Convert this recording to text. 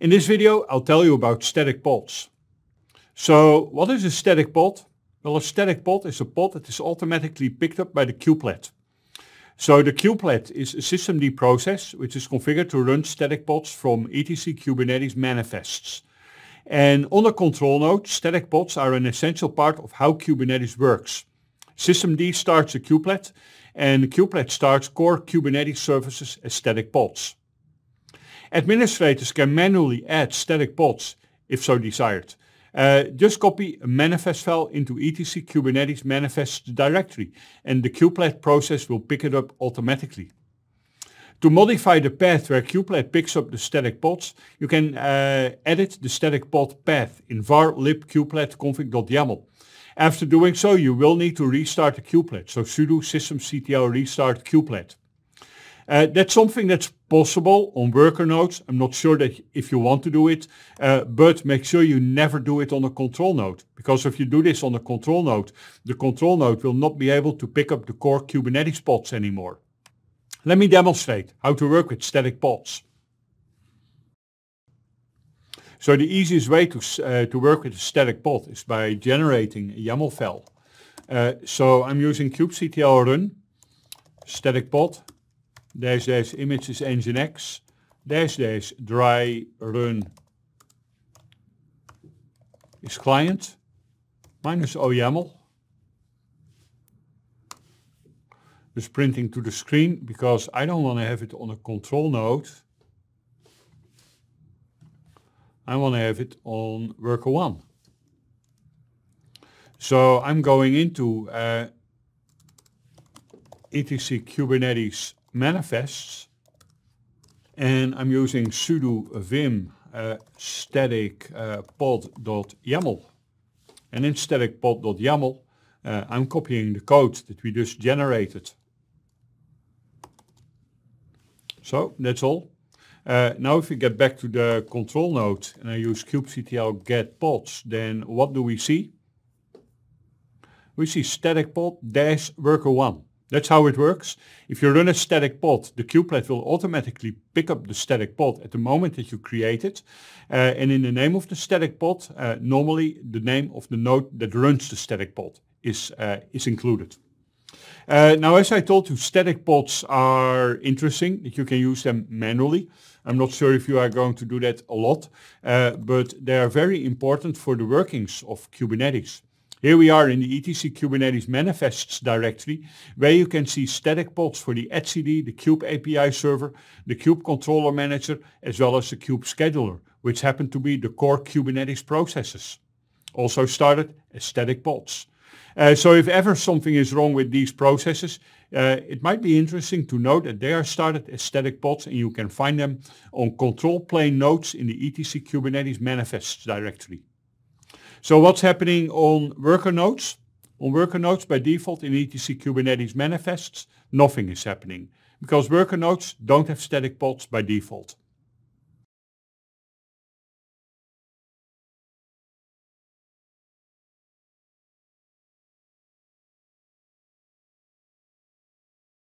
In this video, I'll tell you about static pods. So what is a static pod? Well, a static pod is a pod that is automatically picked up by the kubelet. So the kubelet is a systemd process which is configured to run static pods from etc Kubernetes manifests. And on the control node, static pods are an essential part of how Kubernetes works. Systemd starts a kubelet, and the kubelet starts core Kubernetes services as static pods. Administrators can manually add static pods if so desired. Uh, just copy a manifest file into etc Kubernetes manifest directory and the kubelet process will pick it up automatically. To modify the path where kubelet picks up the static pods, you can uh, edit the static pod path in var lib kubelet config.yaml. After doing so, you will need to restart the kubelet, so sudo systemctl restart kubelet. Uh, that's something that's possible on worker nodes. I'm not sure that if you want to do it, uh, but make sure you never do it on a control node. Because if you do this on a control node, the control node will not be able to pick up the core Kubernetes pods anymore. Let me demonstrate how to work with static pods. So the easiest way to, uh, to work with a static pod is by generating a YAML file. Uh, so I'm using kubectl run static pod dash dash images engine x dash dash dry run is client minus oyaml. Just printing to the screen because I don't want to have it on a control node. I want to have it on worker 1. So I'm going into uh, etc Kubernetes manifests. And I'm using sudo vim uh, static uh, pod.yaml. And in static pod.yaml, uh, I'm copying the code that we just generated. So that's all. Uh, now if we get back to the control node and I use kubectl get pods, then what do we see? We see static pod dash worker1. That's how it works. If you run a static pod, the kubelet will automatically pick up the static pod at the moment that you create it. Uh, and in the name of the static pod, uh, normally the name of the node that runs the static pod is, uh, is included. Uh, now, as I told you, static pods are interesting. You can use them manually. I'm not sure if you are going to do that a lot, uh, but they are very important for the workings of Kubernetes. Here we are in the ETC Kubernetes manifests directory where you can see static pods for the etcd, the kube API server, the kube controller manager, as well as the kube scheduler, which happen to be the core Kubernetes processes. Also started as static pods. Uh, so if ever something is wrong with these processes, uh, it might be interesting to note that they are started as static pods and you can find them on control plane nodes in the ETC Kubernetes manifests directory. So what's happening on worker nodes? On worker nodes by default in ETC Kubernetes manifests, nothing is happening because worker nodes don't have static pods by default.